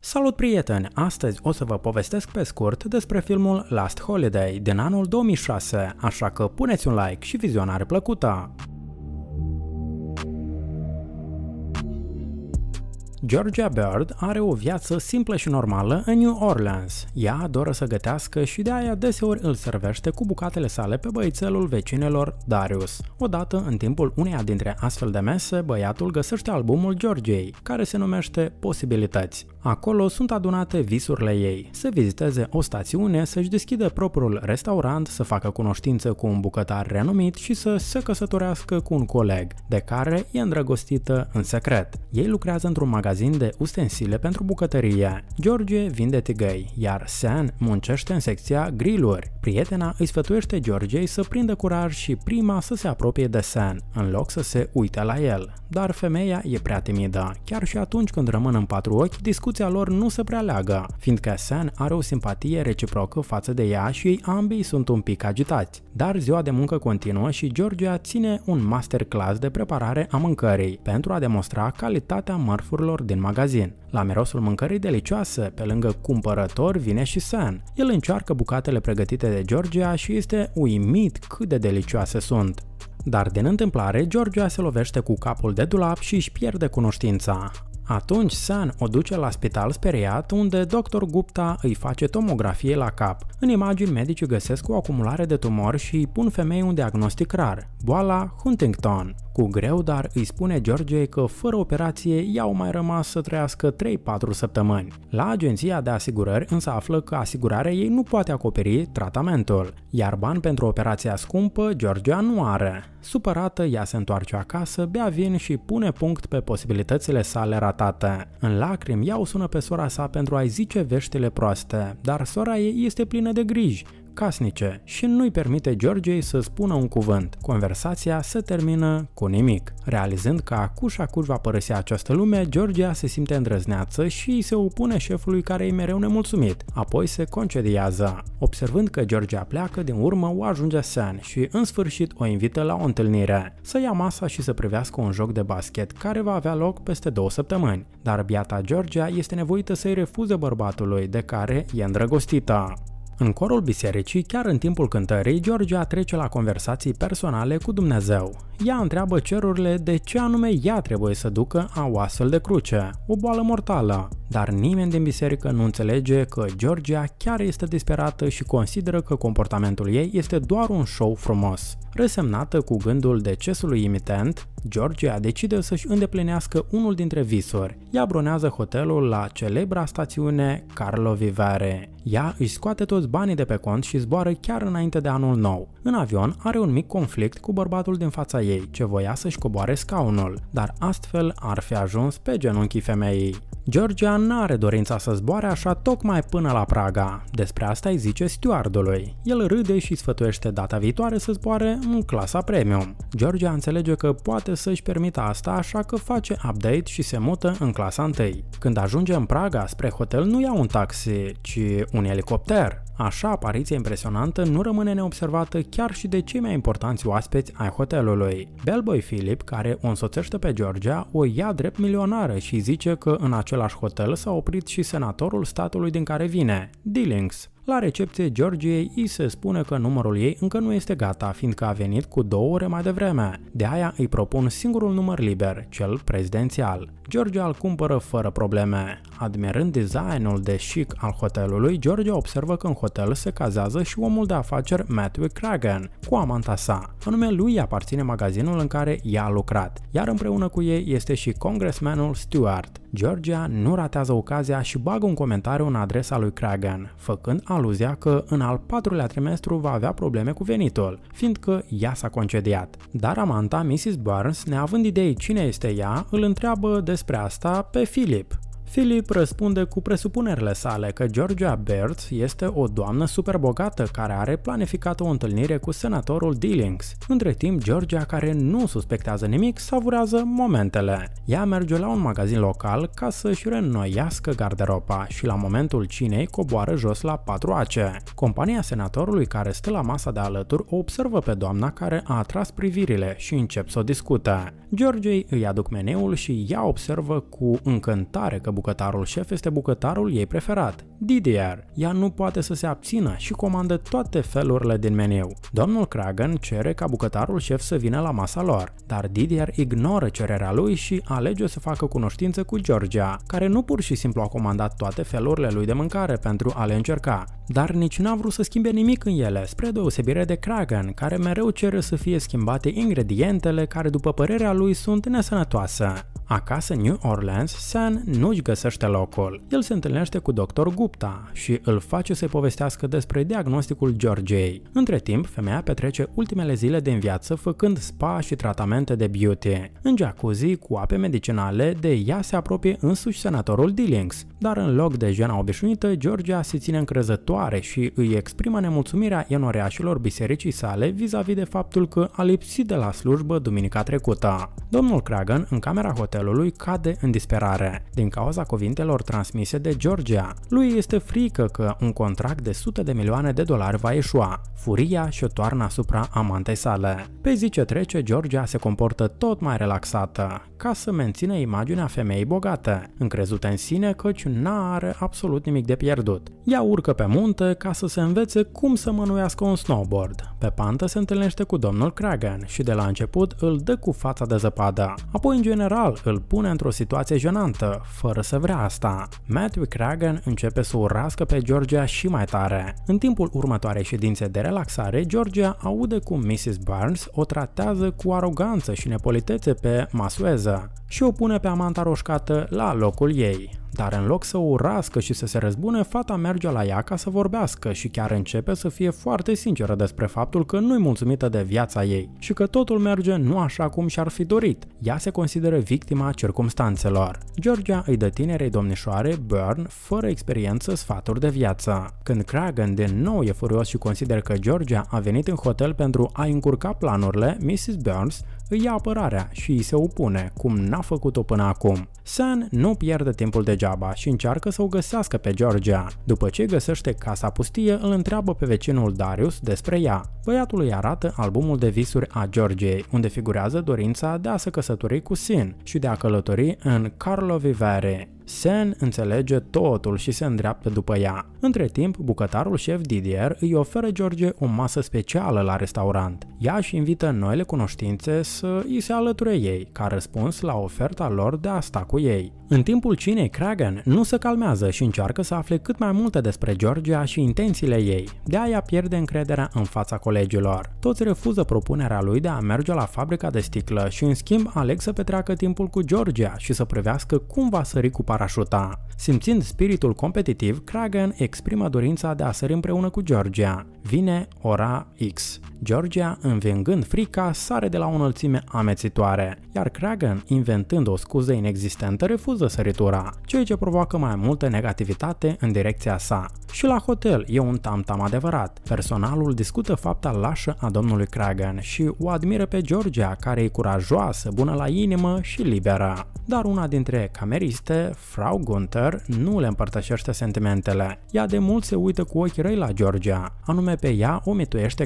Salut prieteni! Astăzi o să vă povestesc pe scurt despre filmul Last Holiday din anul 2006, așa că puneți un like și vizionare plăcută! Georgia Bird are o viață simplă și normală în New Orleans. Ea adoră să gătească și de aia deseori îl servește cu bucatele sale pe băițelul vecinelor Darius. Odată, în timpul uneia dintre astfel de mese, băiatul găsește albumul Georgiei, care se numește Posibilități. Acolo sunt adunate visurile ei, să viziteze o stațiune, să-și deschidă propriul restaurant, să facă cunoștință cu un bucătar renumit și să se căsătorească cu un coleg, de care e îndrăgostită în secret. Ei lucrează într-un magazin magazin de ustensile pentru bucătărie. George vinde tigăi, iar San muncește în secția griluri. Prietena îi sfătuiește Georgei să prindă curaj și prima să se apropie de San, în loc să se uite la el. Dar femeia e prea timidă. Chiar și atunci când rămân în patru ochi, discuția lor nu se prea leagă, fiindcă San are o simpatie reciprocă față de ea și ei ambii sunt un pic agitați. Dar ziua de muncă continuă și Georgia ține un masterclass de preparare a mâncării pentru a demonstra calitatea mărfurilor cumpărător din magazin. La mirosul mâncării delicioase, pe lângă cumpărător, vine și San. El încearcă bucatele pregătite de Georgia și este uimit cât de delicioase sunt. Dar din întâmplare, Georgia se lovește cu capul de dulap și își pierde cunoștința. Atunci San o duce la spital speriat, unde dr. Gupta îi face tomografie la cap. În imagini, medicii găsesc o acumulare de tumori și îi pun femei un diagnostic rar, boala Huntington cu greu, dar îi spune George că fără operație i-au mai rămas să trăiască 3-4 săptămâni. La agenția de asigurări însă află că asigurarea ei nu poate acoperi tratamentul, iar bani pentru operația scumpă Georgia nu are. Supărată, ea se întoarce acasă, bea vin și pune punct pe posibilitățile sale ratate. În lacrimi, ea o sună pe sora sa pentru a-i zice veștile proaste, dar sora ei este plină de griji, casnice și nu-i permite Georgei să spună un cuvânt. Conversația se termină cu nimic. Realizând că acuș acuș va părăsi această lume, Georgia se simte îndrăzneață și se opune șefului care e mereu nemulțumit. Apoi se concediază. Observând că Georgia pleacă, din urmă o ajunge San și în sfârșit o invită la o întâlnire. Să ia masa și să privească un joc de basket care va avea loc peste două săptămâni. Dar biata Georgia este nevoită să-i refuze bărbatului de care e îndrăgostită. În corul bisericii, chiar în timpul cântării, Georgia trece la conversații personale cu Dumnezeu. Ea întreabă cerurile de ce anume ea trebuie să ducă a o astfel de cruce, o boală mortală, dar nimeni din biserică nu înțelege că Georgia chiar este disperată și consideră că comportamentul ei este doar un show frumos. Resemnată cu gândul decesului imitent, Georgia decide să-și îndeplinească unul dintre visuri. Ea bronează hotelul la celebra stațiune Carlo Vivare. Ea își scoate toți banii de pe cont și zboară chiar înainte de anul nou. În avion are un mic conflict cu bărbatul din fața ei, ce voia să-și coboare scaunul, dar astfel ar fi ajuns pe genunchii femeii. Georgia nu are dorința să zboare așa tocmai până la Praga. Despre asta îi zice stewardului. El râde și sfătuiește data viitoare să zboare în clasa premium. Georgia înțelege că poate să-și permită asta așa că face update și se mută în clasa 1. Când ajunge în Praga spre hotel nu ia un taxi, ci un elicopter. Așa, apariția impresionantă nu rămâne neobservată chiar și de cei mai importanți oaspeți ai hotelului. Bellboy Philip, care o însoțește pe Georgia, o ia drept milionară și zice că în același hotel s-a oprit și senatorul statului din care vine, Dillings. La recepție, Georgiei îi se spune că numărul ei încă nu este gata, fiindcă a venit cu două ore mai devreme. De aia îi propun singurul număr liber, cel prezidențial. Georgia îl cumpără fără probleme. Admirând designul de chic al hotelului, Georgia observă că în hotel se cazează și omul de afaceri Matthew Cragen cu amanta sa. Anume lui aparține magazinul în care ea a lucrat, iar împreună cu ei este și congresmanul Stewart. Georgia nu ratează ocazia și bagă un comentariu în adresa lui Cragen, făcând aluzia că în al patrulea trimestru va avea probleme cu venitul, fiindcă ea s-a concediat. Dar amanta Mrs. Burns, neavând idei cine este ea, îl întreabă despre asta pe Philip, Philip răspunde cu presupunerile sale că Georgia Baird este o doamnă superbogată care are planificat o întâlnire cu senatorul Dillings. Între timp, Georgia, care nu suspectează nimic, savurează momentele. Ea merge la un magazin local ca să-și reînnoiască garderoba și la momentul cinei coboară jos la patru ace. Compania senatorului care stă la masa de alături o observă pe doamna care a atras privirile și încep să o discute. George îi aduc meneul și ea observă cu încântare că bucătarul șef este bucătarul ei preferat, Didier. Ea nu poate să se abțină și comandă toate felurile din meniu. Domnul Kragan cere ca bucătarul șef să vină la masa lor, dar Didier ignoră cererea lui și alege să facă cunoștință cu Georgia, care nu pur și simplu a comandat toate felurile lui de mâncare pentru a le încerca, dar nici n-a vrut să schimbe nimic în ele, spre deosebire de Kragan, care mereu cere să fie schimbate ingredientele care, după părerea lui, sunt nesănătoase. Acasă în New Orleans, San nu-și găsește locul. El se întâlnește cu Dr. Gupta și îl face să-i povestească despre diagnosticul Georgei. Între timp, femeia petrece ultimele zile din viață făcând spa și tratamente de beauty. În jacuzzi, cu ape medicinale, de ea se apropie însuși senatorul Dillings, dar în loc de jena obișnuită, Georgia se ține încrezătoare și îi exprimă nemulțumirea enoreașilor bisericii sale vis-a-vis -vis de faptul că a lipsit de la slujbă duminica trecută. Domnul Cragan, în camera hotel motelului cade în disperare din cauza cuvintelor transmise de Georgia. Lui este frică că un contract de sute de milioane de dolari va eșua. Furia și-o toarnă asupra amantei sale. Pe zi ce trece, Georgia se comportă tot mai relaxată, ca să mențină imaginea femeii bogate, încrezută în sine căci nu are absolut nimic de pierdut. Ea urcă pe munte ca să se învețe cum să mănuiască un snowboard. Pe pantă se întâlnește cu domnul Kragan și de la început îl dă cu fața de zăpadă. Apoi, în general, îl pune într-o situație jenantă, fără să vrea asta. Matthew Cragen începe să urască pe Georgia și mai tare. În timpul următoarei ședințe de relaxare, Georgia aude cum Mrs. Burns o tratează cu aroganță și nepolitețe pe masueză și o pune pe amanta roșcată la locul ei. Dar în loc să o urască și să se răzbune, fata merge la ea ca să vorbească și chiar începe să fie foarte sinceră despre faptul că nu-i mulțumită de viața ei și că totul merge nu așa cum și-ar fi dorit. Ea se consideră victima circumstanțelor. Georgia îi dă tinerei domnișoare Burn fără experiență sfaturi de viață. Când Kragan din nou e furios și consideră că Georgia a venit în hotel pentru a încurca planurile, Mrs. Burns îi ia apărarea și îi se opune, cum n-a făcut-o până acum. San nu pierde timpul de degeaba și încearcă să o găsească pe Georgia. După ce găsește casa pustie, îl întreabă pe vecinul Darius despre ea. Băiatul îi arată albumul de visuri a Georgiei, unde figurează dorința de a se căsători cu Sin și de a călători în Karlovy Sen înțelege totul și se îndreaptă după ea. Între timp, bucătarul șef Didier îi oferă George o masă specială la restaurant. Ea își invită noile cunoștințe să îi se alăture ei, ca răspuns la oferta lor de a sta cu ei. În timpul cinei, Kragen nu se calmează și încearcă să afle cât mai multe despre Georgia și intențiile ei. De aia pierde încrederea în fața colegilor. Toți refuză propunerea lui de a merge la fabrica de sticlă și în schimb aleg să petreacă timpul cu Georgia și să privească cum va sări cu par parașuta. Simțind spiritul competitiv, Kragen exprimă dorința de a sări împreună cu Georgia. Vine ora X. Georgia, învingând frica, sare de la o înălțime amețitoare, iar Kragen, inventând o scuză inexistentă, refuză săritura, ceea ce provoacă mai multă negativitate în direcția sa. Și la hotel e un tam -tam adevărat. Personalul discută fapta lașă a domnului Cragan și o admiră pe Georgia, care e curajoasă, bună la inimă și liberă. Dar una dintre cameriste, Frau Gunther, nu le împărtășește sentimentele. Ea de mult se uită cu ochii răi la Georgia, anume pe ea o mituiește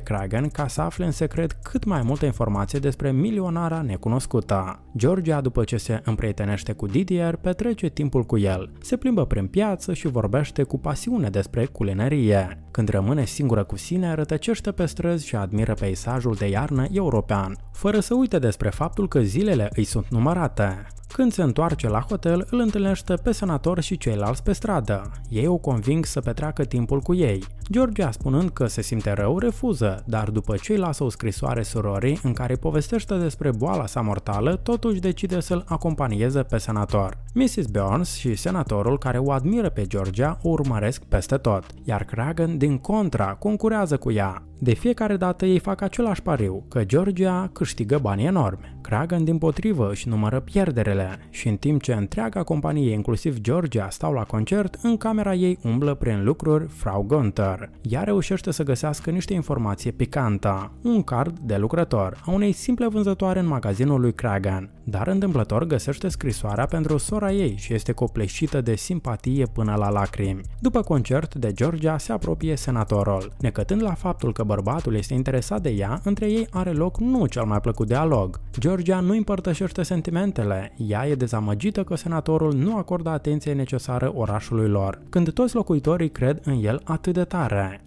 ca să afle în secret cât mai multă informație despre milionara necunoscută. Georgia, după ce se împrietenește cu Didier, petrece timpul cu el, se plimbă prin piață și vorbește cu pasiune despre spre culinărie. Când rămâne singură cu sine, rătăcește pe străzi și admiră peisajul de iarnă european, fără să uite despre faptul că zilele îi sunt numărate. Când se întoarce la hotel, îl întâlnește pe senator și ceilalți pe stradă. Ei o conving să petreacă timpul cu ei. Georgia, spunând că se simte rău, refuză, dar după ce îi lasă o scrisoare surorii în care povestește despre boala sa mortală, totuși decide să-l acompanieze pe senator. Mrs. Burns și senatorul care o admiră pe Georgia o urmăresc peste tot, iar Cragen, din contra, concurează cu ea. De fiecare dată ei fac același pariu, că Georgia câștigă bani enormi. Cragen, din potrivă, își numără pierderele zile și în timp ce întreaga companie, inclusiv Georgia, stau la concert, în camera ei umblă prin lucruri Frau Gunther. Ea reușește să găsească niște informații picantă, un card de lucrător a unei simple vânzătoare în magazinul lui Kragan, dar întâmplător găsește scrisoarea pentru sora ei și este copleșită de simpatie până la lacrimi. După concert de Georgia se apropie senatorul. Necătând la faptul că bărbatul este interesat de ea, între ei are loc nu cel mai plăcut dialog. Georgia nu împărtășește sentimentele, ea e dezamăgită că senatorul nu acordă atenție necesară orașului lor, când toți locuitorii cred în el atât de tare.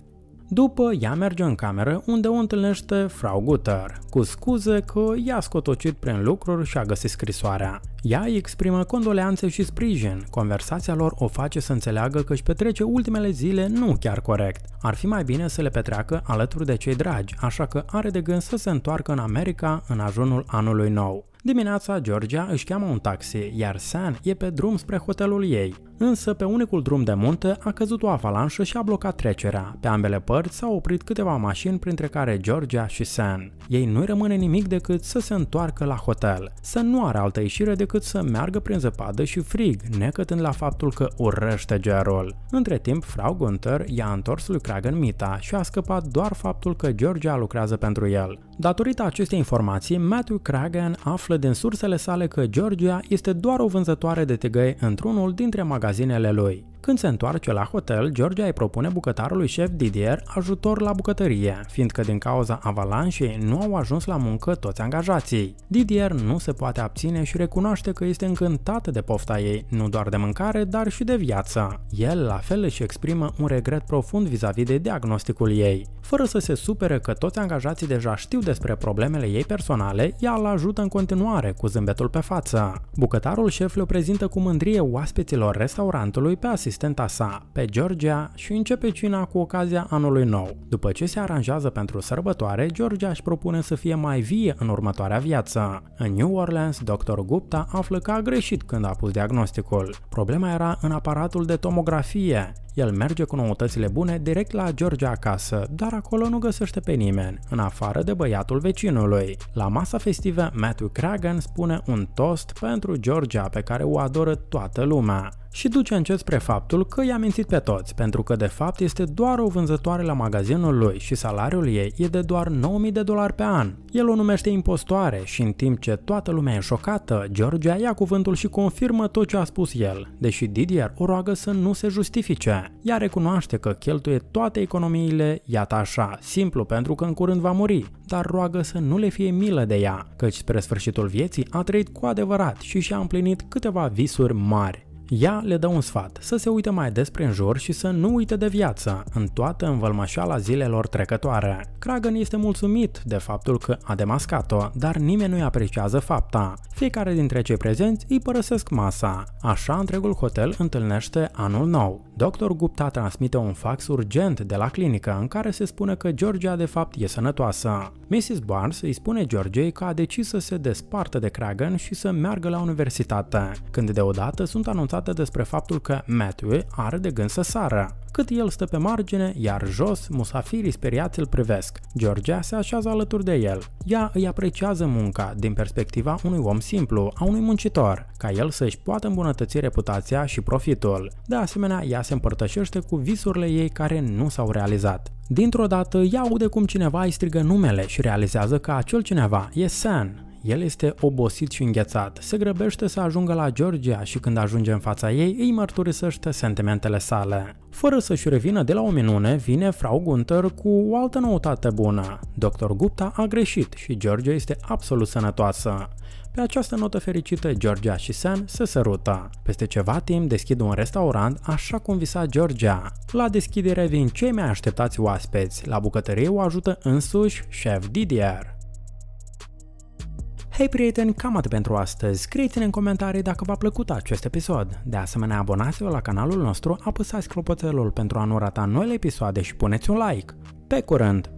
După, ea merge în cameră unde o întâlnește Frau Guter, cu scuze că i-a scotocit prin lucruri și a găsit scrisoarea. Ea îi exprimă condoleanțe și sprijin, conversația lor o face să înțeleagă că își petrece ultimele zile nu chiar corect. Ar fi mai bine să le petreacă alături de cei dragi, așa că are de gând să se întoarcă în America în ajunul anului nou. Dimineața, Georgia își cheamă un taxi, iar San e pe drum spre hotelul ei. Însă, pe unicul drum de munte a căzut o avalanșă și a blocat trecerea. Pe ambele părți s-au oprit câteva mașini, printre care Georgia și San. Ei nu rămâne nimic decât să se întoarcă la hotel. San nu are altă ieșire decât să meargă prin zăpadă și frig, necătând la faptul că urăște gerul. Între timp, Frau Gunther i-a întors lui Kragen mita și a scăpat doar faptul că Georgia lucrează pentru el. Datorită acestei informații, Matthew Cragen află din sursele sale că Georgia este doar o vânzătoare de tigăi într-unul dintre magazinele lui. Când se întoarce la hotel, Georgia îi propune bucătarului șef Didier ajutor la bucătărie, fiindcă din cauza avalanșei nu au ajuns la muncă toți angajații. Didier nu se poate abține și recunoaște că este încântat de pofta ei, nu doar de mâncare, dar și de viață. El la fel își exprimă un regret profund vis-a-vis -vis de diagnosticul ei. Fără să se supere că toți angajații deja știu despre problemele ei personale, ea îl ajută în continuare cu zâmbetul pe față. Bucătarul șef le prezintă cu mândrie oaspeților restaurantului pe asistență asistenta sa pe Georgia și începe cina cu ocazia anului nou. După ce se aranjează pentru sărbătoare, Georgia își propune să fie mai vie în următoarea viață. În New Orleans, Dr. Gupta află că a greșit când a pus diagnosticul. Problema era în aparatul de tomografie el merge cu noutățile bune direct la George acasă, dar acolo nu găsește pe nimeni, în afară de băiatul vecinului. La masa festivă, Matthew Cragan spune un toast pentru Georgia pe care o adoră toată lumea și duce încet spre faptul că i-a mințit pe toți, pentru că de fapt este doar o vânzătoare la magazinul lui și salariul ei e de doar 9000 de dolari pe an. El o numește impostoare și în timp ce toată lumea e șocată, Georgia ia cuvântul și confirmă tot ce a spus el, deși Didier o roagă să nu se justifice. Ea recunoaște că cheltuie toate economiile, iată așa, simplu pentru că în curând va muri, dar roagă să nu le fie milă de ea, căci spre sfârșitul vieții a trăit cu adevărat și și-a împlinit câteva visuri mari. Ea le dă un sfat, să se uite mai des în jur și să nu uite de viață, în toată învălmășoala zilelor trecătoare. Kragan este mulțumit de faptul că a demascat-o, dar nimeni nu-i apreciază fapta. Fiecare dintre cei prezenți îi părăsesc masa. Așa, întregul hotel întâlnește anul nou. Dr. Gupta transmite un fax urgent de la clinică în care se spune că Georgia de fapt e sănătoasă. Mrs. Barnes îi spune Georgiei că a decis să se despartă de Cragen și să meargă la universitate, când deodată sunt anunțate despre faptul că Matthew are de gând să sară. Cât el stă pe margine, iar jos, musafirii speriați îl privesc. Georgia se așează alături de el. Ea îi apreciază munca din perspectiva unui om simplu, a unui muncitor, ca el să-și poată îmbunătăți reputația și profitul. De asemenea, ea se împărtășește cu visurile ei care nu s-au realizat. Dintr-o dată, ea aude cum cineva îi strigă numele și realizează că acel cineva e San, el este obosit și înghețat, se grăbește să ajungă la Georgia și când ajunge în fața ei, îi mărturisește sentimentele sale. Fără să-și revină de la o minune, vine Frau Gunther cu o altă noutate bună. Dr. Gupta a greșit și Georgia este absolut sănătoasă. Pe această notă fericită, Georgia și Sam se sărută. Peste ceva timp deschid un restaurant așa cum visa Georgia. La deschidere vin cei mai așteptați oaspeți, la bucătărie o ajută însuși chef Didier. Hei prieteni, cam atât pentru astăzi. Scrieți-ne în comentarii dacă v-a plăcut acest episod. De asemenea, abonați-vă la canalul nostru, apăsați clopoțelul pentru a nu rata noile episoade și puneți un like. Pe curând!